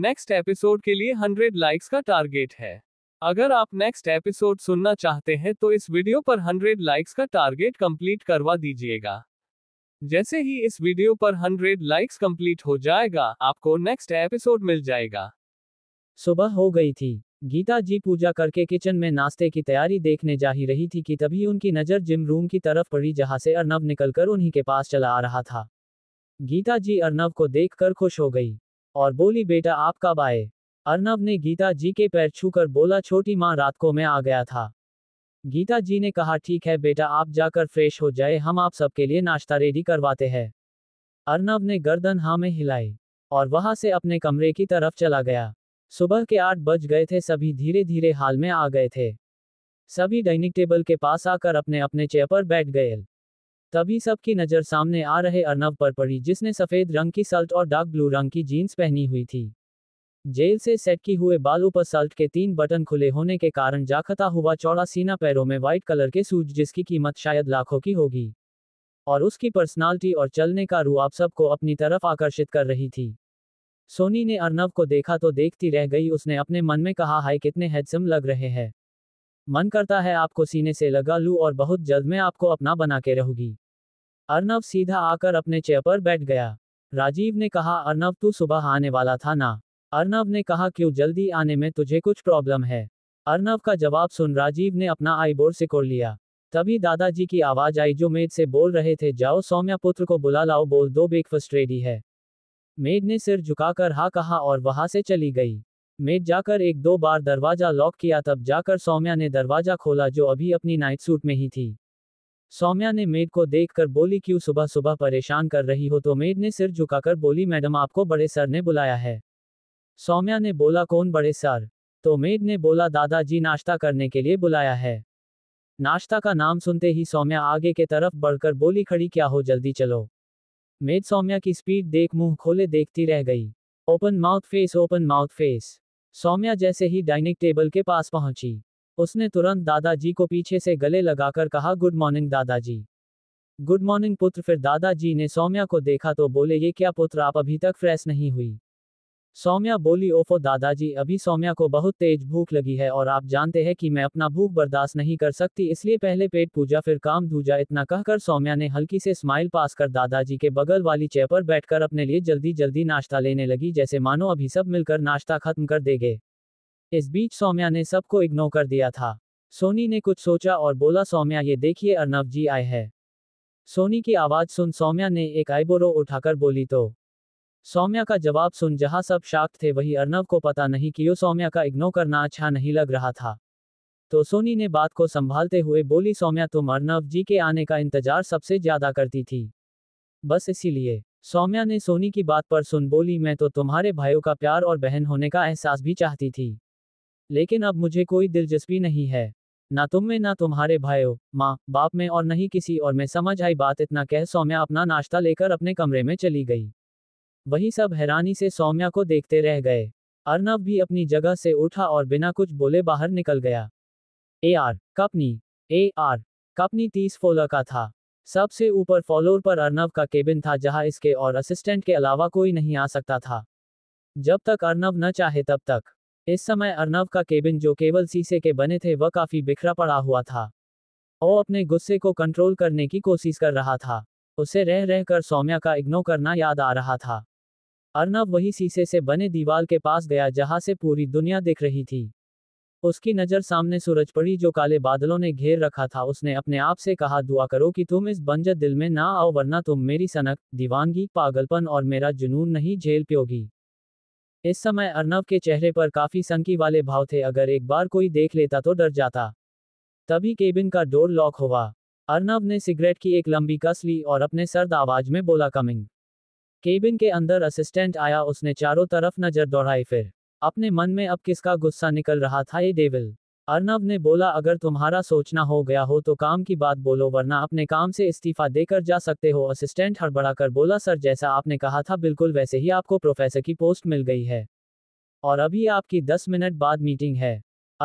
next episode के लिए 100 likes का टारगेट है अगर आप नेक्स्ट एपिसोड सुनना चाहते हैं तो इस वीडियो पर 100 लाइक्स का टारगेट कंप्लीट करवा दीजिएगा जैसे ही इस वीडियो पर 100 लाइक्स कंप्लीट हो जाएगा आपको नेक्स्ट एपिसोड मिल जाएगा सुबह हो गई थी गीता जी पूजा करके किचन में नाश्ते की तैयारी देखने जा ही रही थी कि तभी उनकी नजर जिम रूम की तरफ पड़ी जहां से अर्नब निकलकर उन्हीं के पास चला आ रहा था गीता जी अर्नब को देखकर खुश हो गई और बोली बेटा आप कब आए अर्नब ने गीता जी के पैर छूकर बोला छोटी माँ रात को मैं आ गया था गीता जी ने कहा ठीक है बेटा आप जाकर फ्रेश हो जाए हम आप सबके लिए नाश्ता रेडी करवाते हैं अर्नब ने गर्दन हाँ में हिलाई और वहां से अपने कमरे की तरफ चला गया सुबह के आठ बज गए थे सभी धीरे धीरे हाल में आ गए थे सभी डाइनिंग टेबल के पास आकर अपने अपने चेयर पर बैठ गए तभी सबकी नजर सामने आ रहे अर्नव पर पड़ी जिसने सफेद रंग की सल्ट और डार्क ब्लू रंग की जीन्स पहनी हुई थी जेल से सेट की हुए बालों पर सल्ट के तीन बटन खुले होने के कारण जाखता हुआ चौड़ा सीना पैरों में व्हाइट कलर के सूज जिसकी कीमत शायद लाखों की होगी और उसकी पर्सनालिटी और चलने का रू आप सबको अपनी तरफ आकर्षित कर रही थी सोनी ने अर्नव को देखा तो देखती रह गई उसने अपने मन में कहा हाय कितने हैडसम लग रहे हैं मन करता है आपको सीने से लगा लूँ और बहुत जल्द मैं आपको अपना बना के रहूंगी अर्नव सीधा आकर अपने चेयर पर बैठ गया राजीव ने कहा अर्नव तू सुबह आने वाला था ना अर्नव ने कहा क्यों जल्दी आने में तुझे कुछ प्रॉब्लम है अर्नव का जवाब सुन राजीव ने अपना आईबोर सिकोड़ लिया तभी दादाजी की आवाज आई जो मेड से बोल रहे थे जाओ सौम्या पुत्र को बुला लाओ बोल दो ब्रेकफास्ट रेडी है मेड ने सिर झुकाकर हा कहा और वहां से चली गई मेड जाकर एक दो बार दरवाजा लॉक किया तब जाकर सौम्या ने दरवाजा खोला जो अभी अपनी नाइट सूट में ही थी सौम्या ने मेड को देखकर बोली क्यों सुबह सुबह परेशान कर रही हो तो मेड ने सिर झुकाकर बोली मैडम आपको बड़े सर ने बुलाया है सौम्या ने बोला कौन बड़े सर तो मेड ने बोला दादाजी नाश्ता करने के लिए बुलाया है नाश्ता का नाम सुनते ही सौम्या आगे के तरफ बढ़कर बोली खड़ी क्या हो जल्दी चलो मेड सौम्या की स्पीड देख मुंह खोले देखती रह गई open mouth face open mouth face Saumya जैसे ही डाइनिंग टेबल के पास पहुंची उसने तुरंत दादाजी को पीछे से गले लगाकर कहा गुड मॉर्निंग दादाजी गुड मॉर्निंग पुत्र फिर दादाजी ने सौम्या को देखा तो बोले ये क्या पुत्र आप अभी तक फ्रेश नहीं हुई सौम्या बोली ओफो दादाजी अभी सौम्या को बहुत तेज भूख लगी है और आप जानते हैं कि मैं अपना भूख बर्दाश्त नहीं कर सकती इसलिए पहले पेट पूजा फिर काम दूजा इतना कहकर सौम्या ने हल्की से स्माइल पास कर दादाजी के बगल वाली चेयर पर बैठकर अपने लिए जल्दी जल्दी नाश्ता लेने लगी जैसे मानो अभी सब मिलकर नाश्ता खत्म कर देंगे इस बीच सौम्या ने सबको इग्नोर कर दिया था सोनी ने कुछ सोचा और बोला सौम्या ये देखिए अर्नव जी आए हैं सोनी की आवाज सुन सौम्या ने एक आईबोरो उठाकर बोली तो सौम्या का जवाब सुन जहां सब शाक थे वही अर्नव को पता नहीं कि यो सौम्या का इग्नोर करना अच्छा नहीं लग रहा था तो सोनी ने बात को संभालते हुए बोली सौम्या तुम अर्नव जी के आने का इंतजार सबसे ज्यादा करती थी बस इसीलिए सौम्या ने सोनी की बात पर सुन बोली मैं तो तुम्हारे भाइयों का प्यार और बहन होने का एहसास भी चाहती थी लेकिन अब मुझे कोई दिलचस्पी नहीं है ना तुम में ना तुम्हारे भाइयों माँ बाप में और नहीं किसी और में समझ आई बात इतना कह सौम्या अपना नाश्ता लेकर अपने कमरे में चली गई वही सब हैरानी से सौम्या को देखते रह गए अर्नब भी अपनी जगह से उठा और बिना कुछ बोले बाहर निकल गया A R company A R company तीस फोलर का था सबसे ऊपर फॉलोर पर अर्नब का केबिन था जहां इसके और असिस्टेंट के अलावा कोई नहीं आ सकता था जब तक अर्नब न चाहे तब तक इस समय अर्नव का केबिन जो केवल शीशे के बने थे वह काफी बिखरा पड़ा हुआ था वो अपने गुस्से को कंट्रोल करने की कोशिश कर रहा था उसे रह रह कर सौम्या का इग्नोर करना याद आ रहा था अर्नव वही शीशे से बने दीवार के पास गया जहां से पूरी दुनिया दिख रही थी उसकी नज़र सामने सूरज पड़ी जो काले बादलों ने घेर रखा था उसने अपने आप से कहा दुआ करो कि तुम इस बंजर दिल में ना आओ वरना तुम मेरी सनक दीवानगी पागलपन और मेरा जुनून नहीं झेल प्योगी इस समय अर्नव के चेहरे पर काफी संकी वाले भाव थे अगर एक बार कोई देख लेता तो डर जाता तभी केबिन का डोर लॉक हुआ अर्नव ने सिगरेट की एक लंबी कस ली और अपने सर्द आवाज में बोला कमिंग केबिन के अंदर असिस्टेंट आया उसने चारों तरफ नजर दौड़ाई फिर अपने मन में अब किसका गुस्सा निकल रहा था ये डेविल अर्नब ने बोला अगर तुम्हारा सोचना हो गया हो तो काम की बात बोलो वरना अपने काम से इस्तीफा देकर जा सकते हो असिस्टेंट हड़बड़ाकर बोला सर जैसा आपने कहा था बिल्कुल वैसे ही आपको प्रोफेसर की पोस्ट मिल गई है और अभी आपकी दस मिनट बाद मीटिंग है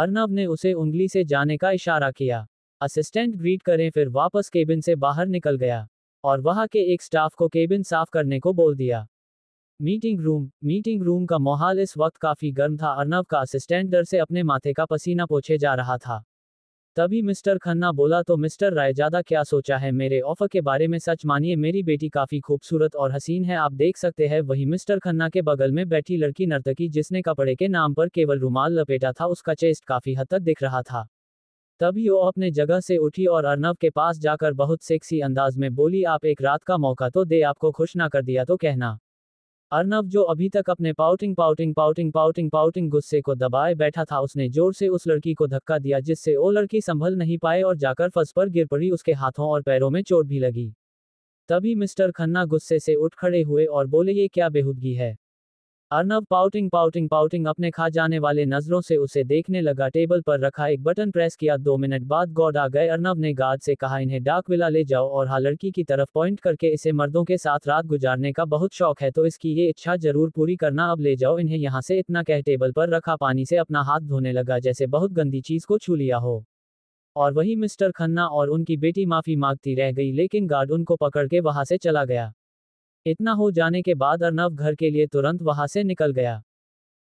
अर्नब ने उसे उंगली से जाने का इशारा किया असिस्टेंट ग्रीट करें फिर वापस केबिन से बाहर निकल गया और वहाँ के एक स्टाफ को केबिन साफ करने को बोल दिया मीटिंग रूम मीटिंग रूम का माहौल इस वक्त काफी गर्म था अर्नव का असिस्टेंट डर से अपने माथे का पसीना पोछे जा रहा था तभी मिस्टर खन्ना बोला तो मिस्टर रायजादा क्या सोचा है मेरे ऑफर के बारे में सच मानिए मेरी बेटी काफी खूबसूरत और हसीन है आप देख सकते हैं वही मिस्टर खन्ना के बगल में बैठी लड़की नर्तकी जिसने कपड़े के नाम पर केवल रुमाल लपेटा था उसका चेस्ट काफी हद तक दिख रहा था तभी वो अपने जगह से उठी और अर्नव के पास जाकर बहुत सेक्सी अंदाज में बोली आप एक रात का मौका तो दे आपको खुश ना कर दिया तो कहना अर्नव जो अभी तक अपने pouting pouting pouting pouting pouting गुस्से को दबाए बैठा था उसने जोर से उस लड़की को धक्का दिया जिससे वो लड़की संभल नहीं पाए और जाकर फर्श पर गिर पड़ी उसके हाथों और पैरों में चोट भी लगी तभी मिस्टर खन्ना गुस्से से उठ खड़े हुए और बोले ये क्या बेहूदगी है अर्नब पाउटिंग पाउटिंग पाउटिंग अपने खा जाने वाले नजरों से उसे देखने लगा टेबल पर रखा एक बटन प्रेस किया दो मिनट बाद गॉड आ गए अर्नब ने गार्ड से कहा इन्हें डाक विला ले जाओ और हा लड़की की तरफ पॉइंट करके इसे मर्दों के साथ रात गुजारने का बहुत शौक है तो इसकी ये इच्छा जरूर पूरी करना अब ले जाओ इन्हें यहाँ से इतना कह टेबल पर रखा पानी से अपना हाथ धोने लगा जैसे बहुत गंदी चीज को छू लिया हो और वही मिस्टर खन्ना और उनकी बेटी माफी मांगती रह गई लेकिन गार्ड उनको पकड़ के वहां से चला गया इतना हो जाने के बाद अर्नव घर के लिए तुरंत वहां से निकल गया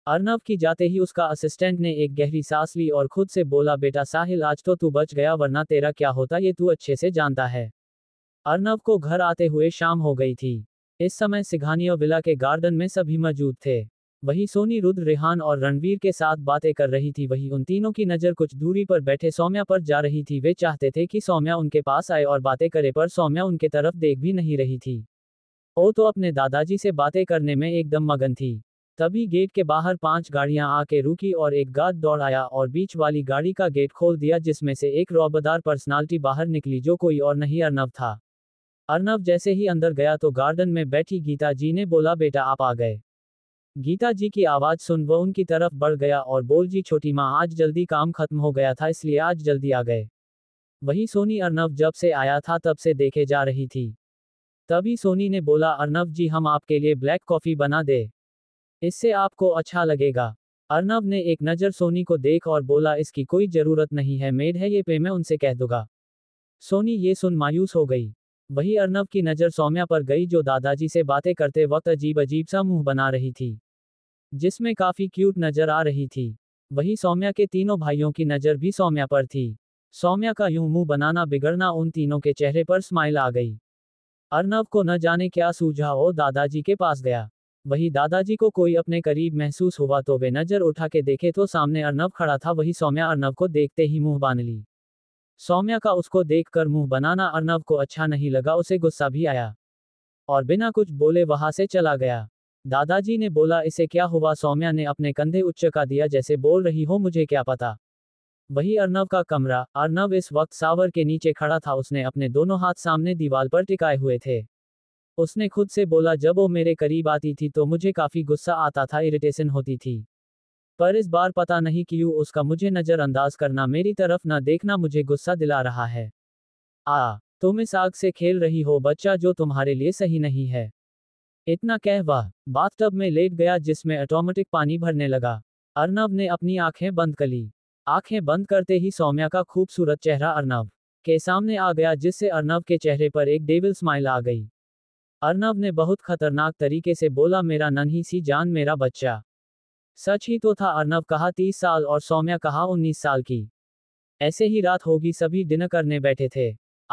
अर्नव की जाते ही उसका असिस्टेंट ने एक गहरी सांस ली और खुद से बोला बेटा साहिल आज तो तू बच गया वरना तेरा क्या होता ये तू अच्छे से जानता है अर्नव को घर आते हुए शाम हो गई थी इस समय सिघानिया विला के गार्डन में सभी मौजूद थे वही सोनी रुद्र रेहान और रणवीर के साथ बातें कर रही थी वही उन तीनों की नज़र कुछ दूरी पर बैठे सौम्या पर जा रही थी वे चाहते थे कि सौम्या उनके पास आए और बातें करे पर सौम्या उनके तरफ देख भी नहीं रही थी हो तो अपने दादाजी से बातें करने में एकदम मगन थी तभी गेट के बाहर पांच गाड़ियां आके रुकी और एक गार्ड दौड़ आया और बीच वाली गाड़ी का गेट खोल दिया जिसमें से एक रौबदार पर्सनालिटी बाहर निकली जो कोई और नहीं अर्नव था अर्नव जैसे ही अंदर गया तो गार्डन में बैठी गीता जी ने बोला बेटा आप आ गए गीता जी की आवाज सुन वह उनकी तरफ बढ़ गया और बोल जी छोटी माँ आज जल्दी काम खत्म हो गया था इसलिए आज जल्दी आ गए वही सोनी अर्नव जब से आया था तब से देखे जा रही थी तभी सोनी ने बोला अर्नब जी हम आपके लिए ब्लैक कॉफ़ी बना दे इससे आपको अच्छा लगेगा अर्नब ने एक नज़र सोनी को देख और बोला इसकी कोई ज़रूरत नहीं है मेड है ये पे मैं उनसे कह दूंगा सोनी ये सुन मायूस हो गई वही अर्नब की नज़र सौम्या पर गई जो दादाजी से बातें करते वक्त अजीब अजीब सा मुंह बना रही थी जिसमें काफ़ी क्यूट नज़र आ रही थी वही सौम्या के तीनों भाइयों की नज़र भी सौम्या पर थी सौम्या का यूं मुंह बनाना बिगड़ना उन तीनों के चेहरे पर स्माइल आ गई अर्नव को न जाने क्या सूझा हो दादाजी के पास गया वही दादाजी को कोई अपने करीब महसूस हुआ तो वे नजर उठा के देखे तो सामने अर्नब खड़ा था वही सौम्या अर्नव को देखते ही मुंह बांध ली सौम्या का उसको देखकर मुंह बनाना अर्नव को अच्छा नहीं लगा उसे गुस्सा भी आया और बिना कुछ बोले वहां से चला गया दादाजी ने बोला इसे क्या हुआ सौम्या ने अपने कंधे उच्च का दिया जैसे बोल रही हो मुझे क्या पता वही अर्नव का कमरा अर्नव इस वक्त सावर के नीचे खड़ा था उसने अपने दोनों हाथ सामने दीवार पर टिकाए हुए थे उसने खुद से बोला जब वो मेरे करीब आती थी तो मुझे काफी गुस्सा आता था इरिटेशन होती थी पर इस बार पता नहीं क्यों उसका मुझे नजरअंदाज करना मेरी तरफ न देखना मुझे गुस्सा दिला रहा है आ तुम इस आग से खेल रही हो बच्चा जो तुम्हारे लिए सही नहीं है इतना कह वह बाथटब में लेट गया जिसमें ऑटोमेटिक पानी भरने लगा अर्नब ने अपनी आंखें बंद कर ली आंखें बंद करते ही सौम्या का खूबसूरत चेहरा अर्नब के सामने आ गया जिससे अर्नब के चेहरे पर एक डेविल स्माइल आ गई अर्नब ने बहुत खतरनाक तरीके से बोला मेरा नन्ही सी जान मेरा बच्चा सच ही तो था अर्नब कहा तीस साल और सौम्या कहा उन्नीस साल की ऐसे ही रात होगी सभी डिनर करने बैठे थे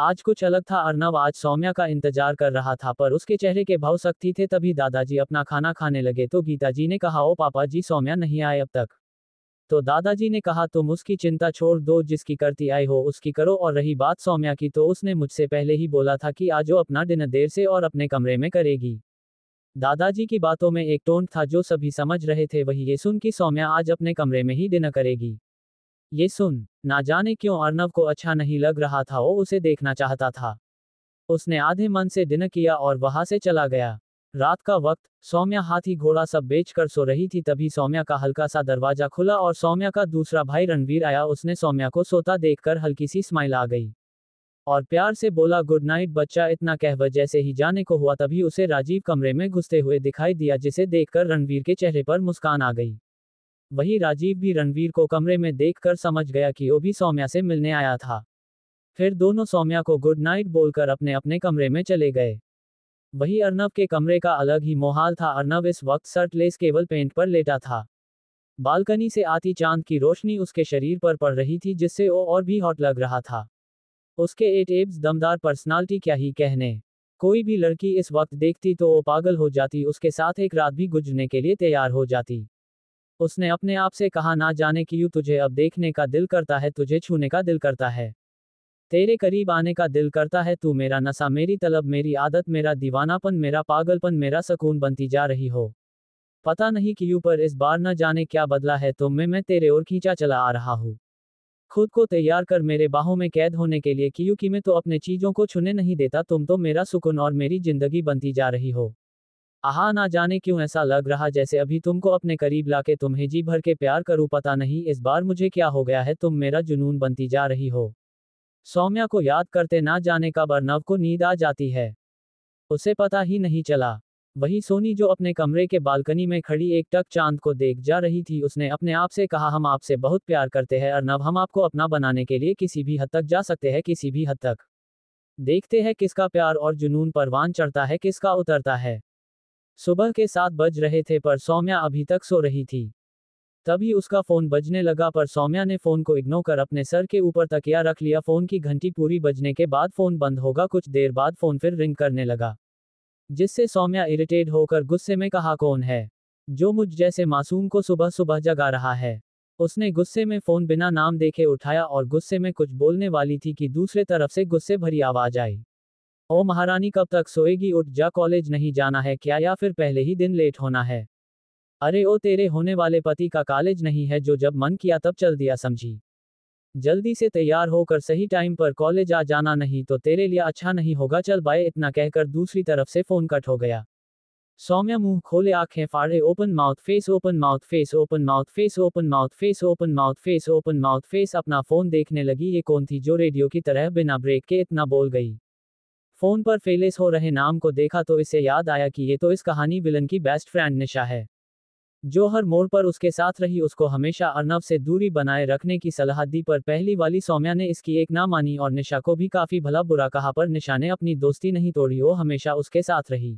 आज कुछ अलग था अर्नब आज सौम्या का इंतजार कर रहा था पर उसके चेहरे के भाव सख्ती थे तभी दादाजी अपना खाना खाने लगे तो गीता जी ने कहा ओ पापा जी सौम्या नहीं आए अब तक तो दादाजी ने कहा तुम उसकी चिंता छोड़ दो जिसकी करती आई हो उसकी करो और रही बात सौम्या की तो उसने मुझसे पहले ही बोला था कि आज वो अपना डिनर देर से और अपने कमरे में करेगी दादाजी की बातों में एक टोन था जो सभी समझ रहे थे वही ये सुन कि सौम्या आज अपने कमरे में ही डिनर करेगी ये सुन ना जाने क्यों अर्नव को अच्छा नहीं लग रहा था वो उसे देखना चाहता था उसने आधे मन से डिनर किया और वहां से चला गया रात का वक्त सौम्या हाथी घोड़ा सब बेच कर सो रही थी तभी सौम्या का हल्का सा दरवाजा खुला और सौम्या का दूसरा भाई रणवीर आया उसने सौम्या को सोता देखकर हल्की सी स्माइल आ गई और प्यार से बोला गुड नाइट बच्चा इतना कह वह जैसे ही जाने को हुआ तभी उसे राजीव कमरे में घुसते हुए दिखाई दिया जिसे देखकर रणवीर के चेहरे पर मुस्कान आ गई वही राजीव भी रणवीर को कमरे में देखकर समझ गया कि वो भी सौम्या से मिलने आया था फिर दोनों सौम्या को गुड नाइट बोलकर अपने अपने कमरे में चले गए वही अर्नब के कमरे का अलग ही मोहाल था अर्नब इस वक्त शर्टलेस केवल पेंट पर लेटा था बालकनी से आती चांद की रोशनी उसके शरीर पर पड़ रही थी जिससे वो और भी हॉट लग रहा था उसके एट एब्स दमदार पर्सनालिटी क्या ही कहने कोई भी लड़की इस वक्त देखती तो वो पागल हो जाती उसके साथ एक रात भी गुजरने के लिए तैयार हो जाती उसने अपने आप से कहा ना जाने कि यूँ तुझे अब देखने का दिल करता है तुझे छूने का दिल करता है तेरे करीब आने का दिल करता है तू मेरा नशा मेरी तलब मेरी आदत मेरा दीवानापन मेरा पागलपन मेरा सुकून बनती जा रही हो पता नहीं कि यू पर इस बार न जाने क्या बदला है तो मैं मैं तेरे ओर खींचा चला आ रहा हूँ खुद को तैयार कर मेरे बाहों में कैद होने के लिए क्यों कि मैं तो अपने चीजों को छुने नहीं देता तुम तो मेरा सुकून और मेरी जिंदगी बनती जा रही हो आहा ना जाने क्यों ऐसा लग रहा जैसे अभी तुमको अपने करीब लाके तुम्हें जी भर के प्यार करूँ पता नहीं इस बार मुझे क्या हो गया है तुम मेरा जुनून बनती जा रही हो सौम्या को याद करते ना जाने का अर्नव को नींद आ जाती है उसे पता ही नहीं चला वही सोनी जो अपने कमरे के बालकनी में खड़ी एक टक चांद को देख जा रही थी उसने अपने आप से कहा हम आपसे बहुत प्यार करते हैं अर्नब हम आपको अपना बनाने के लिए किसी भी हद तक जा सकते हैं किसी भी हद तक देखते हैं किसका प्यार और जुनून परवान चढ़ता है किसका उतरता है सुबह के सात बज रहे थे पर सौम्या अभी तक सो रही थी तभी उसका फोन बजने लगा पर सौम्या ने फोन को इग्नोर कर अपने सर के ऊपर तकिया रख लिया फोन की घंटी पूरी बजने के बाद फोन बंद होगा कुछ देर बाद फोन फिर रिंग करने लगा जिससे सौम्या इरिटेट होकर गुस्से में कहा कौन है जो मुझ जैसे मासूम को सुबह सुबह जगा रहा है उसने गुस्से में फोन बिना नाम देखे उठाया और गुस्से में कुछ बोलने वाली थी कि दूसरे तरफ से गुस्से भरी आवाज आई ओ महारानी कब तक सोएगी उठ जा कॉलेज नहीं जाना है क्या या फिर पहले ही दिन लेट होना है अरे ओ तेरे होने वाले पति का कॉलेज नहीं है जो जब मन किया तब चल दिया समझी जल्दी से तैयार होकर सही टाइम पर कॉलेज आ जाना नहीं तो तेरे लिए अच्छा नहीं होगा चल बाय इतना कहकर दूसरी तरफ से फोन कट हो गया सौम्या मुंह खोले आंखें फाड़े open mouth face open mouth face open mouth face open mouth face open mouth face open mouth face अपना फोन देखने लगी ये कौन थी जो रेडियो की तरह बिना ब्रेक के इतना बोल गई फोन पर फेलेस हो रहे नाम को देखा तो इसे याद आया कि ये तो इस कहानी विलन की बेस्ट फ्रेंड निशा है जो हर मोड़ पर उसके साथ रही उसको हमेशा अर्नव से दूरी बनाए रखने की सलाह दी पर पहली वाली सौम्या ने इसकी एक ना मानी और निशा को भी काफी भला बुरा कहा पर निशा ने अपनी दोस्ती नहीं तोड़ी वो हमेशा उसके साथ रही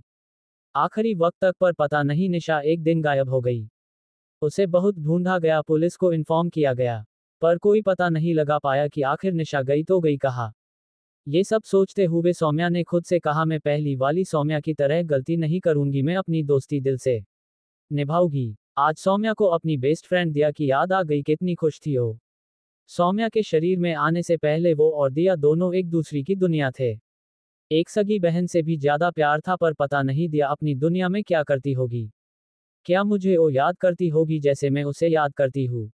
आखिरी वक्त तक पर पता नहीं निशा एक दिन गायब हो गई उसे बहुत ढूंढा गया पुलिस को इन्फॉर्म किया गया पर कोई पता नहीं लगा पाया कि आखिर निशा गई तो गई कहा ये सब सोचते हुए सौम्या ने खुद से कहा मैं पहली वाली सौम्या की तरह गलती नहीं करूंगी मैं अपनी दोस्ती दिल से निभाओगी आज सौम्या को अपनी बेस्ट फ्रेंड दिया की याद आ गई कितनी खुश थी हो सौम्या के शरीर में आने से पहले वो और दिया दोनों एक दूसरी की दुनिया थे एक सगी बहन से भी ज्यादा प्यार था पर पता नहीं दिया अपनी दुनिया में क्या करती होगी क्या मुझे वो याद करती होगी जैसे मैं उसे याद करती हूँ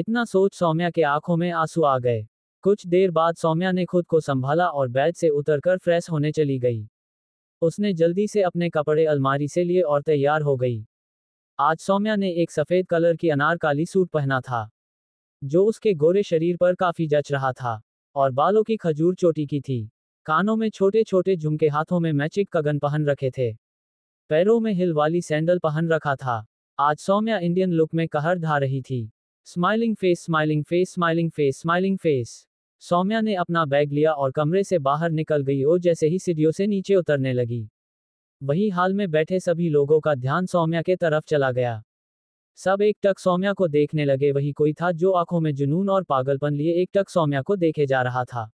इतना सोच सौम्या के आंखों में आंसू आ गए कुछ देर बाद सौम्या ने खुद को संभाला और बैग से उतरकर फ्रेश होने चली गई उसने जल्दी से अपने कपड़े अलमारी से लिए और तैयार हो गई आज सौम्या ने एक सफेद कलर की अनारकाली सूट पहना था जो उसके गोरे शरीर पर काफी जच रहा था और बालों की खजूर चोटी की थी कानों में छोटे छोटे झुमके हाथों में मैचिक कगन पहन रखे थे पैरों में हिल वाली सैंडल पहन रखा था आज सौम्या इंडियन लुक में कहर ढा रही थी smiling face smiling face smiling face smiling face Saumya ने अपना बैग लिया और कमरे से बाहर निकल गई और जैसे ही सीढ़ियों से नीचे उतरने लगी वही हाल में बैठे सभी लोगों का ध्यान सौम्या के तरफ चला गया सब एक टक सौम्या को देखने लगे वही कोई था जो आंखों में जुनून और पागलपन लिए एक टक सौम्या को देखे जा रहा था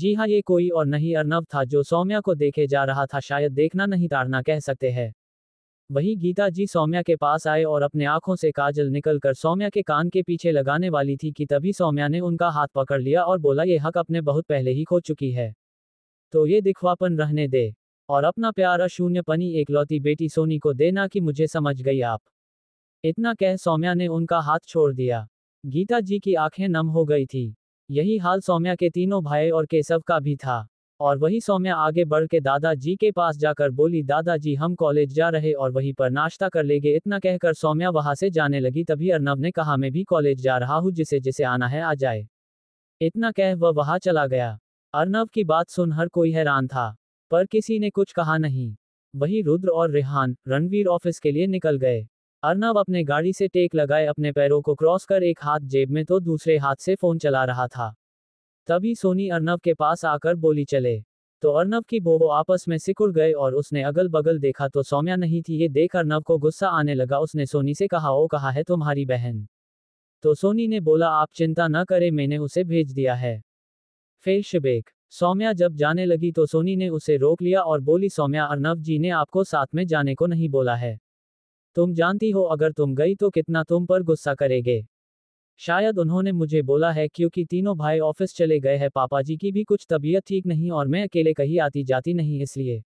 जी हाँ ये कोई और नहीं अर्नब था जो सौम्या को देखे जा रहा था शायद देखना नहीं ताड़ना कह सकते हैं वही गीता जी सौम्या के पास आए और अपने आंखों से काजल निकल कर सौम्या के कान के पीछे लगाने वाली थी कि तभी सौम्या ने उनका हाथ पकड़ लिया और बोला ये हक अपने बहुत पहले ही खो चुकी है तो ये दिखवापन रहने दे और अपना प्यारा पनी एकलौती बेटी सोनी को देना कि मुझे समझ गई आप इतना कह सौम्या ने उनका हाथ छोड़ दिया गीता जी की आंखें नम हो गई थी यही हाल सौम्या के तीनों भाई और केशव का भी था और वही सौम्या आगे बढ़ के दादाजी के पास जाकर बोली दादाजी हम कॉलेज जा रहे और वहीं पर नाश्ता कर लेंगे इतना कहकर सौम्या वहां से जाने लगी तभी अर्नव ने कहा मैं भी कॉलेज जा रहा हूँ जिसे जिसे आना है आ जाए इतना कह वह वहां चला गया अर्नव की बात सुन हर कोई हैरान था पर किसी ने कुछ कहा नहीं वही रुद्र और रेहान रणवीर ऑफिस के लिए निकल गए अर्नब अपने गाड़ी से टेक लगाए अपने पैरों को क्रॉस कर एक हाथ जेब में तो दूसरे हाथ से फोन चला रहा था तभी सोनी अर्नब के पास आकर बोली चले तो अर्नब की बोबो आपस में सिकुड़ गए और उसने अगल बगल देखा तो सौम्या नहीं थी ये देख अर्नब को गुस्सा आने लगा उसने सोनी से कहा ओ कहा है तुम्हारी बहन तो सोनी ने बोला आप चिंता न करें मैंने उसे भेज दिया है फिर शिबेक सौम्या जब जाने लगी तो सोनी ने उसे रोक लिया और बोली सौम्या अर्नव जी ने आपको साथ में जाने को नहीं बोला है तुम जानती हो अगर तुम गई तो कितना तुम पर गुस्सा करेगे शायद उन्होंने मुझे बोला है क्योंकि तीनों भाई ऑफिस चले गए हैं पापा जी की भी कुछ तबीयत ठीक नहीं और मैं अकेले कहीं आती जाती नहीं इसलिए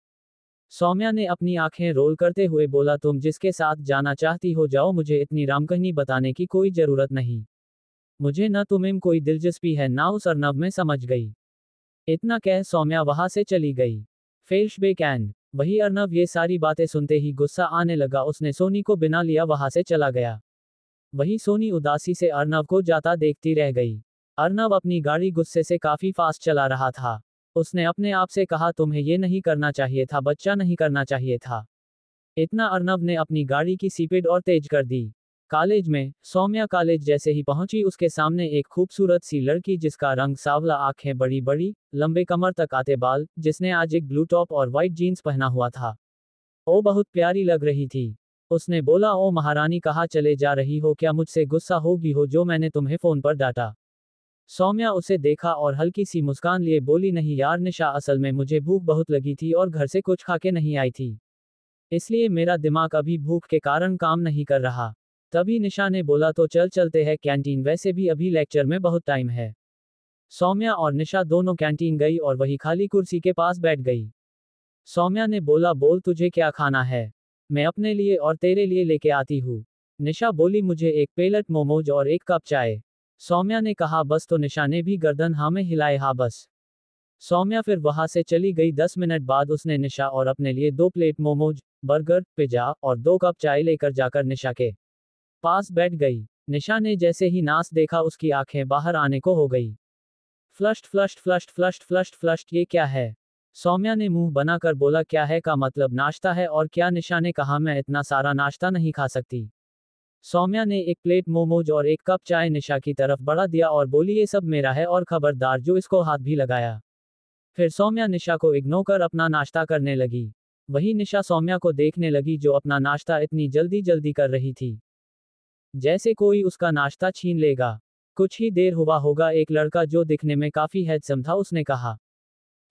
सौम्या ने अपनी आंखें रोल करते हुए बोला तुम जिसके साथ जाना चाहती हो जाओ मुझे इतनी रामकहनी बताने की कोई जरूरत नहीं मुझे न तुम्हें कोई दिलचस्पी है ना उस अर्नब में समझ गई इतना कह सौम्या वहां से चली गई फेल्श कैंड वही अर्नव ये सारी बातें सुनते ही गुस्सा आने लगा उसने सोनी को बिना लिया वहां से चला गया वही सोनी उदासी से अर्नव को जाता देखती रह गई अर्नव अपनी गाड़ी गुस्से से काफी फास्ट चला रहा था उसने अपने आप से कहा तुम्हें ये नहीं करना चाहिए था बच्चा नहीं करना चाहिए था इतना अर्नव ने अपनी गाड़ी की सीपेड और तेज कर दी कॉलेज में सौम्या कॉलेज जैसे ही पहुंची उसके सामने एक खूबसूरत सी लड़की जिसका रंग सावला आंखें बड़ी बड़ी लंबे कमर तक आते बाल जिसने आज एक ब्लू टॉप और वाइट जीन्स पहना हुआ था ओ बहुत प्यारी लग रही थी उसने बोला ओ महारानी कहा चले जा रही हो क्या मुझसे गुस्सा होगी हो जो मैंने तुम्हें फोन पर डांटा सौम्या उसे देखा और हल्की सी मुस्कान लिए बोली नहीं यार निशा असल में मुझे भूख बहुत लगी थी और घर से कुछ खा के नहीं आई थी इसलिए मेरा दिमाग अभी भूख के कारण काम नहीं कर रहा तभी निशा ने बोला तो चल चलते हैं कैंटीन वैसे भी अभी लेक्चर में बहुत टाइम है सौम्या और निशा दोनों कैंटीन गई और वही खाली कुर्सी के पास बैठ गई सौम्या ने बोला बोल तुझे क्या खाना है मैं अपने लिए और तेरे लिए लेके आती हूँ निशा बोली मुझे एक पेलट मोमोज और एक कप चाय सौम्या ने कहा बस तो निशा ने भी गर्दन हाँ में हिलाए हा बस सौम्या फिर वहां से चली गई दस मिनट बाद उसने निशा और अपने लिए दो प्लेट मोमोज बर्गर पिज्जा और दो कप चाय लेकर जाकर निशा के पास बैठ गई निशा ने जैसे ही नास देखा उसकी आंखें बाहर आने को हो गई फ्लश्ट फ्लश्ट फ्लश्ट फ्लश्ट फ्लश्ट फ्लश्ट ये क्या है सौम्या ने मुंह बनाकर बोला क्या है का मतलब नाश्ता है और क्या निशा ने कहा मैं इतना सारा नाश्ता नहीं खा सकती सौम्या ने एक प्लेट मोमोज और एक कप चाय निशा की तरफ बढ़ा दिया और बोली ये सब मेरा है और खबरदार जो इसको हाथ भी लगाया फिर सौम्या निशा को इग्नोर कर अपना नाश्ता करने लगी वही निशा सौम्या को देखने लगी जो अपना नाश्ता इतनी जल्दी जल्दी कर रही थी जैसे कोई उसका नाश्ता छीन लेगा कुछ ही देर हुआ होगा एक लड़का जो दिखने में काफी हैजसम था उसने कहा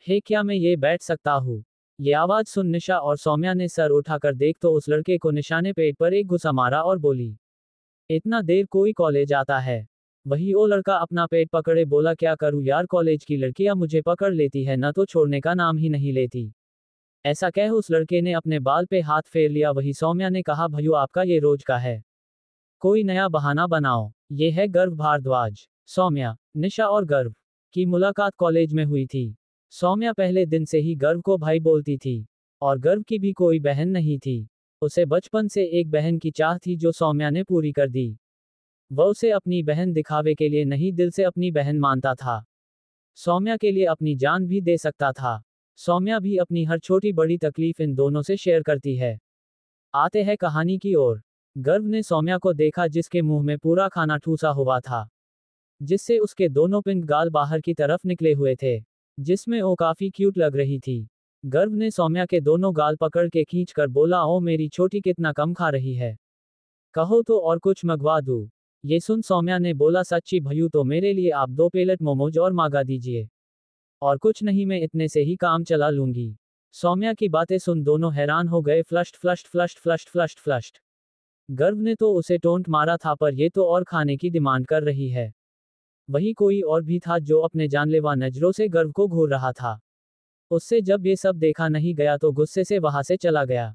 हे क्या मैं ये बैठ सकता हूँ ये आवाज सुन निशा और सौम्या ने सर उठाकर देख तो उस लड़के को निशाने पेट पर एक घुसा मारा और बोली इतना देर कोई कॉलेज आता है वही वो लड़का अपना पेट पकड़े बोला क्या करूँ यार कॉलेज की लड़कियां मुझे पकड़ लेती है न तो छोड़ने का नाम ही नहीं लेती ऐसा कह उस लड़के ने अपने बाल पे हाथ फेर लिया वही सौम्या ने कहा भैया आपका ये रोज का है कोई नया बहाना बनाओ ये है गर्व भारद्वाज सौम्या निशा और गर्व की मुलाकात कॉलेज में हुई थी सौम्या पहले दिन से ही गर्व को भाई बोलती थी और गर्व की भी कोई बहन नहीं थी उसे बचपन से एक बहन की चाह थी जो सौम्या ने पूरी कर दी वह उसे अपनी बहन दिखावे के लिए नहीं दिल से अपनी बहन मानता था सौम्या के लिए अपनी जान भी दे सकता था सौम्या भी अपनी हर छोटी बड़ी तकलीफ इन दोनों से शेयर करती है आते हैं कहानी की ओर गर्व ने सौम्या को देखा जिसके मुंह में पूरा खाना ठूसा हुआ था जिससे उसके दोनों पिंक गाल बाहर की तरफ निकले हुए थे जिसमें वो काफी क्यूट लग रही थी गर्व ने सौम्या के दोनों गाल पकड़ के खींच कर बोला ओ मेरी छोटी कितना कम खा रही है कहो तो और कुछ मंगवा दू ये सुन सौम्या ने बोला सच्ची भयू तो मेरे लिए आप दो पेलेट मोमोज और मांगा दीजिए और कुछ नहीं मैं इतने से ही काम चला लूंगी सौम्या की बातें सुन दोनों हैरान हो गए फ्लश्ट फ्लश्ट फ्लश्ट फ्लश्ट फ्लश्ट फ्लश्ट गर्व ने तो उसे टोंट मारा था पर ये तो और खाने की डिमांड कर रही है वही कोई और भी था जो अपने जानलेवा नजरों से गर्व को घूर रहा था उससे जब ये सब देखा नहीं गया तो गुस्से से वहां से चला गया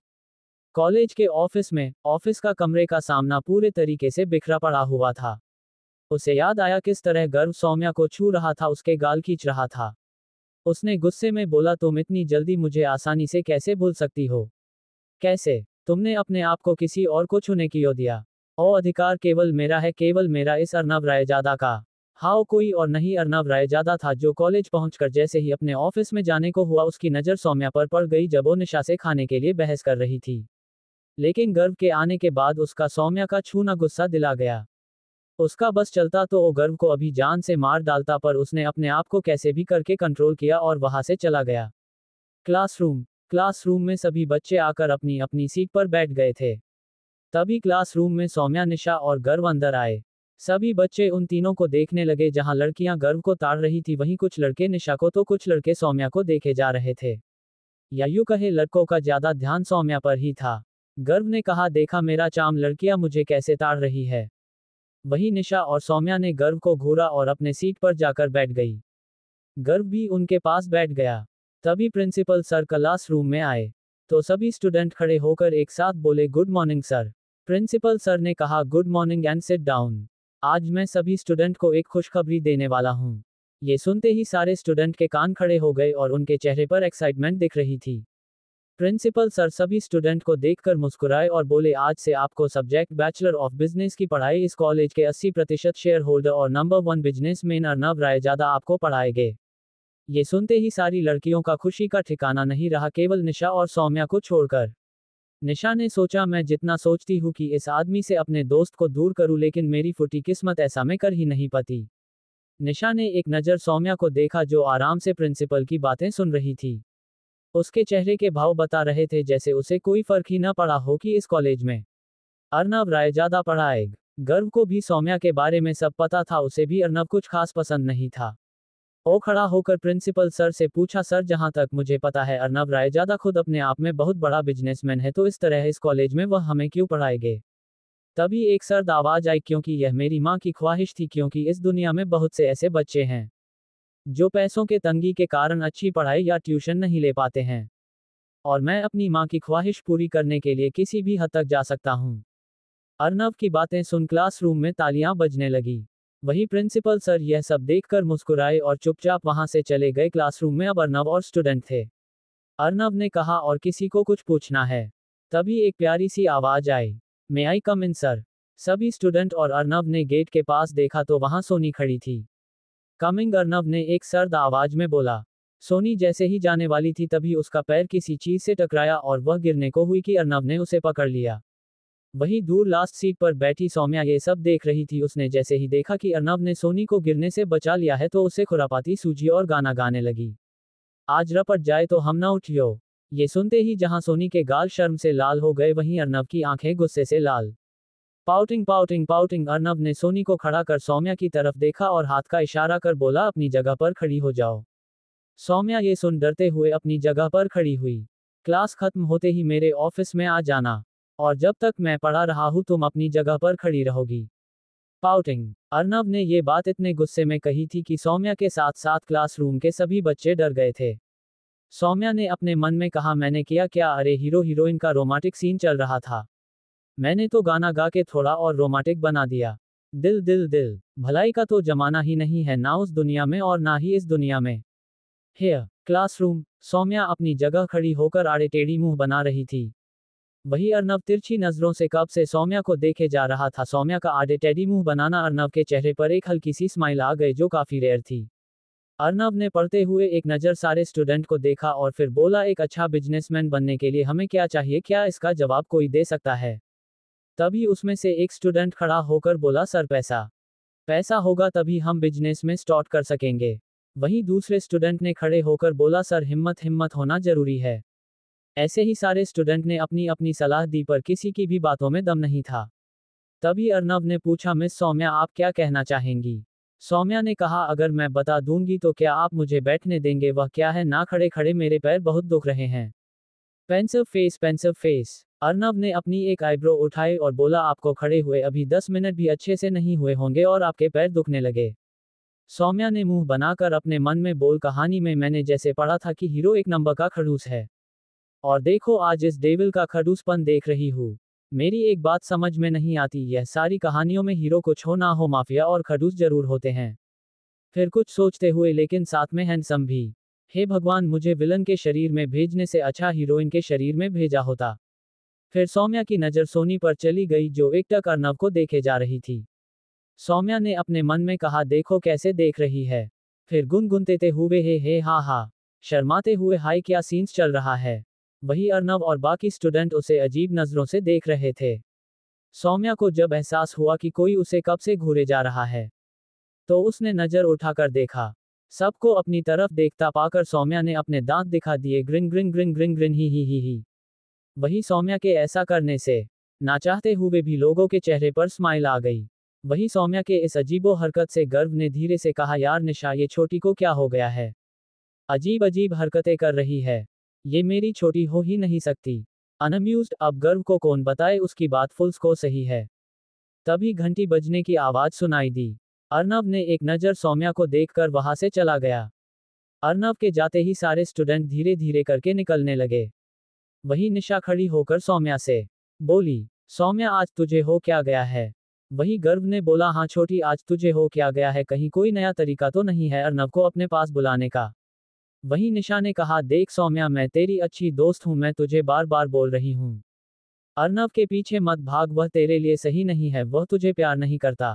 कॉलेज के ऑफिस में ऑफिस का कमरे का सामना पूरे तरीके से बिखरा पड़ा हुआ था उसे याद आया किस तरह गर्व सौम्या को छू रहा था उसके गाल खींच रहा था उसने गुस्से में बोला तुम इतनी जल्दी मुझे आसानी से कैसे भूल सकती हो कैसे तुमने अपने आप को किसी और को छूने की ओ दिया ओ अधिकार केवल मेरा है केवल मेरा इस अर्नब रायजादा का हाओ कोई और नहीं अर्नब रायजादा था जो कॉलेज पहुंचकर जैसे ही अपने ऑफिस में जाने को हुआ उसकी नज़र सौम्या पर पड़ गई जब वो निशा से खाने के लिए बहस कर रही थी लेकिन गर्व के आने के बाद उसका सौम्या का छूना गुस्सा दिला गया उसका बस चलता तो वो गर्व को अभी जान से मार डालता पर उसने अपने आप को कैसे भी करके कंट्रोल किया और वहां से चला गया क्लासरूम क्लासरूम में सभी बच्चे आकर अपनी अपनी सीट पर बैठ गए थे तभी क्लासरूम में सौम्या निशा और गर्व अंदर आए सभी बच्चे उन तीनों को देखने लगे जहां लड़कियां गर्व को ताड़ रही थी वहीं कुछ लड़के निशा को तो कुछ लड़के सौम्या को देखे जा रहे थे या यूं कहे लड़कों का ज्यादा ध्यान सौम्या पर ही था गर्व ने कहा देखा मेरा चाम लड़कियां मुझे कैसे ताड़ रही है वहीं निशा और सौम्या ने गर्व को घूरा और अपने सीट पर जाकर बैठ गई गर्व भी उनके पास बैठ गया तभी प्रिंसिपल सर क्लास रूम में आए तो सभी स्टूडेंट खड़े होकर एक साथ बोले good morning sir principal sir ने कहा good morning and sit down आज मैं सभी स्टूडेंट को एक खुशखबरी देने वाला हूँ ये सुनते ही सारे स्टूडेंट के कान खड़े हो गए और उनके चेहरे पर एक्साइटमेंट दिख रही थी प्रिंसिपल सर सभी स्टूडेंट को देखकर मुस्कुराए और बोले आज से आपको सब्जेक्ट बैचलर ऑफ बिजनेस की पढ़ाई इस कॉलेज के 80 प्रतिशत शेयर होल्डर और number one business man Arnab Rai ज्यादा आपको पढ़ाए गए ये सुनते ही सारी लड़कियों का खुशी का ठिकाना नहीं रहा केवल निशा और सौम्या को छोड़कर निशा ने सोचा मैं जितना सोचती हूँ कि इस आदमी से अपने दोस्त को दूर करूँ लेकिन मेरी फुटी किस्मत ऐसा में कर ही नहीं पाती निशा ने एक नज़र सौम्या को देखा जो आराम से प्रिंसिपल की बातें सुन रही थी उसके चेहरे के भाव बता रहे थे जैसे उसे कोई फर्क ही न पड़ा हो कि इस कॉलेज में अर्नव राय ज्यादा पढ़ाएग गर्व को भी सौम्या के बारे में सब पता था उसे भी अर्नव कुछ खास पसंद नहीं था ओ खड़ा होकर प्रिंसिपल सर से पूछा सर जहां तक मुझे पता है अर्नब राय ज्यादा खुद अपने आप में बहुत बड़ा बिजनेसमैन है तो इस तरह इस कॉलेज में वह हमें क्यों पढ़ाएंगे तभी एक सर्द आवाज आई क्योंकि यह मेरी माँ की ख्वाहिश थी क्योंकि इस दुनिया में बहुत से ऐसे बच्चे हैं जो पैसों के तंगी के कारण अच्छी पढ़ाई या ट्यूशन नहीं ले पाते हैं और मैं अपनी माँ की ख्वाहिश पूरी करने के लिए किसी भी हद तक जा सकता हूँ अर्नब की बातें सुन क्लासरूम में तालियां बजने लगी वहीं प्रिंसिपल सर यह सब देखकर मुस्कुराए और चुपचाप वहां से चले गए क्लासरूम में अब अर्नव और स्टूडेंट थे अर्नव ने कहा और किसी को कुछ पूछना है तभी एक प्यारी सी आवाज आई मे आई कम इन सर सभी स्टूडेंट और अर्नव ने गेट के पास देखा तो वहां सोनी खड़ी थी कमिंग अर्नव ने एक सर्द आवाज में बोला सोनी जैसे ही जाने वाली थी तभी उसका पैर किसी चीज से टकराया और वह गिरने को हुई कि अर्नव ने उसे पकड़ लिया वहीं दूर लास्ट सीट पर बैठी सौम्या ये सब देख रही थी उसने जैसे ही देखा कि अर्नब ने सोनी को गिरने से बचा लिया है तो उसे खुरापाती सूझी और गाना गाने लगी आज रपट जाए तो हम ना उठियो ये सुनते ही जहां सोनी के गाल शर्म से लाल हो गए वहीं अर्नब की आंखें गुस्से से लाल पाउटिंग पाउटिंग पाउटिंग अर्नब ने सोनी को खड़ा कर सौम्या की तरफ देखा और हाथ का इशारा कर बोला अपनी जगह पर खड़ी हो जाओ सौम्या ये सुन डरते हुए अपनी जगह पर खड़ी हुई क्लास खत्म होते ही मेरे ऑफिस में आ जाना और जब तक मैं पढ़ा रहा हूँ तुम अपनी जगह पर खड़ी रहोगी पाउटिंग अर्नब ने ये बात इतने गुस्से में कही थी कि सौम्या के साथ साथ क्लासरूम के सभी बच्चे डर गए थे सौम्या ने अपने मन में कहा मैंने किया क्या अरे हीरो हीरोइन का रोमांटिक सीन चल रहा था मैंने तो गाना गा के थोड़ा और रोमांटिक बना दिया दिल दिल दिल भलाई का तो जमाना ही नहीं है ना उस दुनिया में और ना ही इस दुनिया में हे क्लासरूम सौम्या अपनी जगह खड़ी होकर आड़े टेढ़ी मुंह बना रही थी वही अर्नव तिरछी नजरों से कब से सौम्या को देखे जा रहा था सौम्या का आडे टेडी मुंह बनाना अर्नव के चेहरे पर एक हल्की सी स्माइल आ गई जो काफी रेयर थी अर्नव ने पढ़ते हुए एक नज़र सारे स्टूडेंट को देखा और फिर बोला एक अच्छा बिजनेसमैन बनने के लिए हमें क्या चाहिए क्या इसका जवाब कोई दे सकता है तभी उसमें से एक स्टूडेंट खड़ा होकर बोला सर पैसा पैसा होगा तभी हम बिजनेस में स्टार्ट कर सकेंगे वहीं दूसरे स्टूडेंट ने खड़े होकर बोला सर हिम्मत हिम्मत होना जरूरी है ऐसे ही सारे स्टूडेंट ने अपनी अपनी सलाह दी पर किसी की भी बातों में दम नहीं था तभी अर्नब ने पूछा मिस सौम्या आप क्या कहना चाहेंगी सौम्या ने कहा अगर मैं बता दूंगी तो क्या आप मुझे बैठने देंगे वह क्या है ना खड़े खड़े मेरे पैर बहुत दुख रहे हैं pensive face pensive face Arnab ने अपनी एक आईब्रो उठाए और बोला आपको खड़े हुए अभी दस मिनट भी अच्छे से नहीं हुए होंगे और आपके पैर दुखने लगे सौम्या ने मुंह बनाकर अपने मन में बोल कहानी में मैंने जैसे पढ़ा था कि हीरो एक नंबर का खड़ूस है और देखो आज इस डेविल का खड़ूसपन देख रही हूँ मेरी एक बात समझ में नहीं आती यह सारी कहानियों में हीरो कुछ हो ना हो माफिया और खड़ूस जरूर होते हैं फिर कुछ सोचते हुए लेकिन साथ में हैंडसम भी हे भगवान मुझे विलन के शरीर में भेजने से अच्छा हीरोइन के शरीर में भेजा होता फिर सौम्या की नज़र सोनी पर चली गई जो एकटक अर्नव को देखे जा रही थी सौम्या ने अपने मन में कहा देखो कैसे देख रही है फिर गुनगुनते हुए हे हे हा हा शर्माते हुए हाय क्या सीन्स चल रहा है वही अर्नव और बाकी स्टूडेंट उसे अजीब नज़रों से देख रहे थे सौम्या को जब एहसास हुआ कि कोई उसे कब से घूरे जा रहा है तो उसने नज़र उठाकर देखा सबको अपनी तरफ देखता पाकर सौम्या ने अपने दांत दिखा दिए grin grin grin grin grin ही ही ही ही वही सौम्या के ऐसा करने से ना चाहते हुए भी लोगों के चेहरे पर स्माइल आ गई वही सौम्या के इस अजीबो हरकत से गर्व ने धीरे से कहा यार निशा ये छोटी को क्या हो गया है अजीब अजीब हरकतें कर रही है ये मेरी छोटी हो ही नहीं सकती अनम्यूज अब गर्व को कौन बताए उसकी बात फुल्स को सही है तभी घंटी बजने की आवाज सुनाई दी अर्नब ने एक नज़र सौम्या को देखकर वहां से चला गया अर्नब के जाते ही सारे स्टूडेंट धीरे धीरे करके निकलने लगे वही निशा खड़ी होकर सौम्या से बोली सौम्या आज तुझे हो क्या गया है वही गर्व ने बोला हाँ छोटी आज तुझे हो क्या गया है कहीं कोई नया तरीका तो नहीं है अर्नब को अपने पास बुलाने का वहीं निशा ने कहा देख सौम्या मैं तेरी अच्छी दोस्त हूं मैं तुझे बार बार बोल रही हूं अर्नव के पीछे मत भाग वह तेरे लिए सही नहीं है वह तुझे प्यार नहीं करता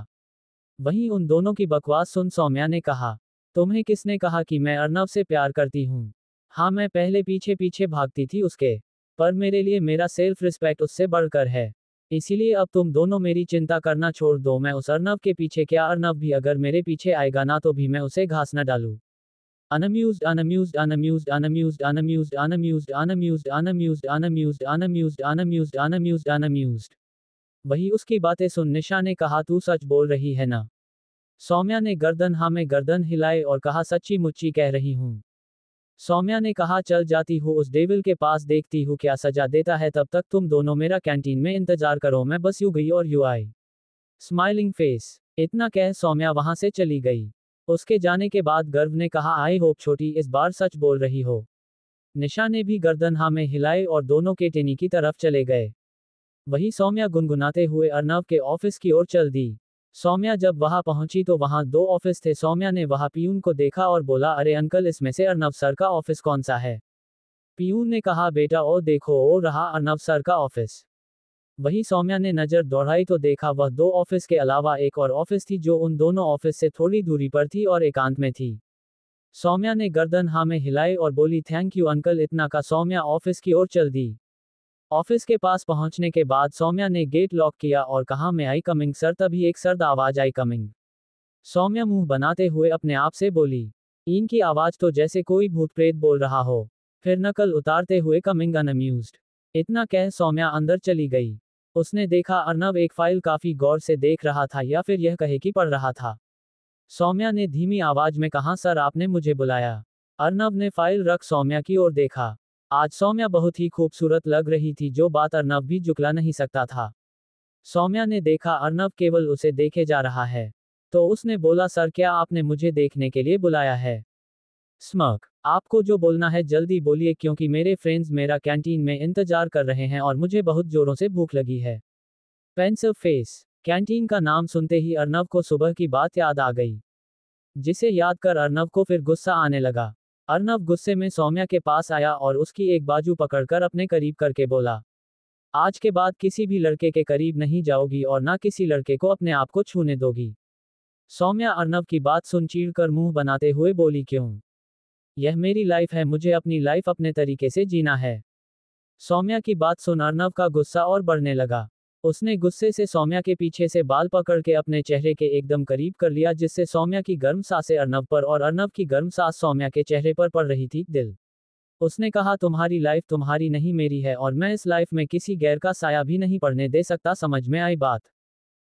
वहीं उन दोनों की बकवास सुन सौम्या ने कहा तुम्हें किसने कहा कि मैं अर्नव से प्यार करती हूँ हाँ मैं पहले पीछे पीछे भागती थी उसके पर मेरे लिए मेरा सेल्फ रिस्पेक्ट उससे बढ़कर है इसीलिए अब तुम दोनों मेरी चिंता करना छोड़ दो मैं उस अर्नव के पीछे क्या अर्नव भी अगर मेरे पीछे आएगा ना तो भी मैं उसे घास न डालूँ unamused unamused unamused unamused unamused unamused unamused unamused unamused unamused unamused unamused unamused वही उसकी बातें सुन निशा ने कहा तू सच बोल रही है ना सौम्या ने गर्दन हाँ में गर्दन हिलाए और कहा सच्ची मुच्ची कह रही हूँ सौम्या ने कहा चल जाती हूँ उस डेविल के पास देखती हूँ क्या सजा देता है तब तक तुम दोनों मेरा कैंटीन में इंतजार करो मैं बस यू गई और यू आई स्माइलिंग फेस इतना कह सौम्या वहां से चली गई उसके जाने के बाद गर्व ने कहा आई होप छोटी इस बार सच बोल रही हो निशा ने भी गर्दन हा में हिलाए और दोनों के टेनी की तरफ चले गए वहीं सौम्या गुनगुनाते हुए अर्नव के ऑफिस की ओर चल दी सौम्या जब वहां पहुंची तो वहां दो ऑफिस थे सौम्या ने वहां पीयून को देखा और बोला अरे अंकल इसमें से अर्नव सर का ऑफिस कौन सा है पीयून ने कहा बेटा ओ देखो ओ रहा अर्नव सर का ऑफिस वहीं सौम्या ने नजर दौड़ाई तो देखा वह दो ऑफिस के अलावा एक और ऑफिस थी जो उन दोनों ऑफिस से थोड़ी दूरी पर थी और एकांत में थी सौम्या ने गर्दन हाँ में हिलाई और बोली थैंक यू अंकल इतना का सौम्या ऑफिस की ओर चल दी ऑफिस के पास पहुंचने के बाद सौम्या ने गेट लॉक किया और कहा मैं आई कमिंग सर तभी एक सर्द आवाज आई कमिंग सौम्या मुंह बनाते हुए अपने आप से बोली इनकी आवाज तो जैसे कोई भूत प्रेत बोल रहा हो फिर नकल उतारते हुए कमिंग अनम्यूज इतना कह सौम्या अंदर चली गई उसने देखा अर्नब एक फाइल काफी गौर से देख रहा था या फिर यह कहे कि पढ़ रहा था सौम्या ने धीमी आवाज में कहा सर आपने मुझे बुलाया अर्नब ने फाइल रख सौम्या की ओर देखा आज सौम्या बहुत ही खूबसूरत लग रही थी जो बात अर्नब भी झुकला नहीं सकता था सौम्या ने देखा अर्नब केवल उसे देखे जा रहा है तो उसने बोला सर क्या आपने मुझे देखने के लिए बुलाया है स्मक आपको जो बोलना है जल्दी बोलिए क्योंकि मेरे फ्रेंड्स मेरा कैंटीन में इंतजार कर रहे हैं और मुझे बहुत जोरों से भूख लगी है पेंसिल फेस कैंटीन का नाम सुनते ही अर्नव को सुबह की बात याद आ गई जिसे याद कर अर्नव को फिर गुस्सा आने लगा अर्नव गुस्से में सौम्या के पास आया और उसकी एक बाजू पकड़कर अपने करीब करके बोला आज के बाद किसी भी लड़के के करीब नहीं जाओगी और ना किसी लड़के को अपने आप को छूने दोगी सौम्या अर्नव की बात सुन चीड़ कर मुंह बनाते हुए बोली क्यों यह मेरी लाइफ है मुझे अपनी लाइफ अपने तरीके से जीना है सौम्या की बात सुन अर्नव का गुस्सा और बढ़ने लगा उसने गुस्से से सौम्या के पीछे से बाल पकड़ के अपने चेहरे के एकदम करीब कर लिया जिससे सौम्या की गर्म सांसें अर्नव पर और अर्नव की गर्म सांस सौम्या के चेहरे पर पड़ रही थी दिल उसने कहा तुम्हारी लाइफ तुम्हारी नहीं मेरी है और मैं इस लाइफ में किसी गैर का साया भी नहीं पड़ने दे सकता समझ में आई बात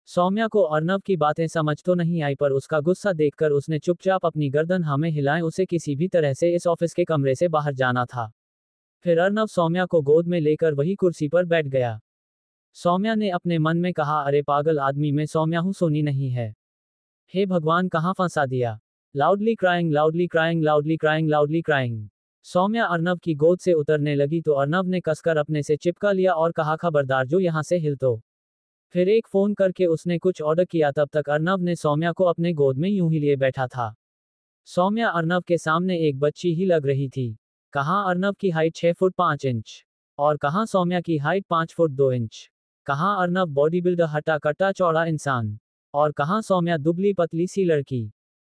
सौम्या को अर्नव की बातें समझ तो नहीं आई पर उसका गुस्सा देखकर उसने चुपचाप अपनी गर्दन हमें हिलाए उसे किसी भी तरह से इस ऑफिस के कमरे से बाहर जाना था फिर अर्नव सौम्या को गोद में लेकर वही कुर्सी पर बैठ गया सौम्या ने अपने मन में कहा अरे पागल आदमी में सौम्या हूँ सोनी नहीं है हे भगवान कहाँ फंसा दिया loudly crying loudly crying loudly crying loudly crying Saumya Arnav की गोद से उतरने लगी तो अर्नव ने कसकर अपने से चिपका लिया और कहा खबरदार जो यहाँ से हिल तो फिर एक फोन करके उसने कुछ ऑर्डर किया तब तक अर्नव ने सौम्या को अपने गोद में यूं ही लिए बैठा था सौम्या अर्नव के सामने एक बच्ची ही लग रही थी कहाँ अर्नव की हाइट छः फुट पाँच इंच और कहाँ सौम्या की हाइट पाँच फुट दो इंच कहाँ अर्नव बॉडी बिल्डर हटा कट्टा चौड़ा इंसान और कहाँ सौम्या दुबली पतली सी लड़की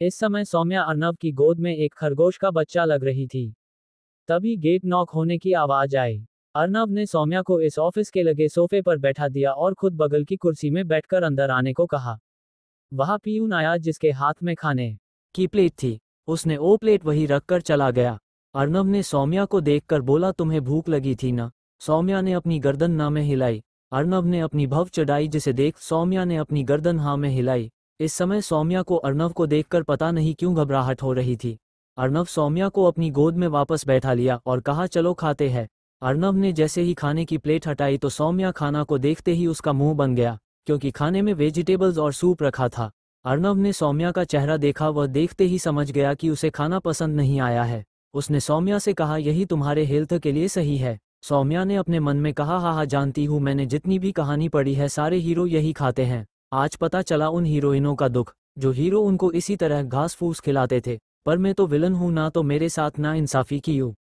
इस समय सौम्या अर्नव की गोद में एक खरगोश का बच्चा लग रही थी तभी गेट नॉक होने की आवाज आई अर्नब ने सौम्या को इस ऑफिस के लगे सोफे पर बैठा दिया और खुद बगल की कुर्सी में बैठकर अंदर आने को कहा वहां पीयून आया जिसके हाथ में खाने की प्लेट थी उसने ओ प्लेट वही रखकर चला गया अर्नब ने सौम्या को देखकर बोला तुम्हें भूख लगी थी ना सौम्या ने अपनी गर्दन ना में हिलाई अर्नब ने अपनी भव चढ़ाई जिसे देख सौम्या ने अपनी गर्दन हाँ में हिलाई इस समय सौम्या को अर्नव को देखकर पता नहीं क्यों घबराहट हो रही थी अर्नव सौम्या को अपनी गोद में वापस बैठा लिया और कहा चलो खाते हैं अर्नब ने जैसे ही खाने की प्लेट हटाई तो सौम्या खाना को देखते ही उसका मुंह बन गया क्योंकि खाने में वेजिटेबल्स और सूप रखा था अर्नब ने सौम्या का चेहरा देखा वह देखते ही समझ गया कि उसे खाना पसंद नहीं आया है उसने सौम्या से कहा यही तुम्हारे हेल्थ के लिए सही है सौम्या ने अपने मन में कहा हाहा हा जानती हूँ मैंने जितनी भी कहानी पढ़ी है सारे हीरो यही खाते हैं आज पता चला उन हीरोइनों का दुख जो हीरो उनको इसी तरह घास फूस खिलाते थे पर मैं तो विलन हूँ ना तो मेरे साथ ना इंसाफी की हूँ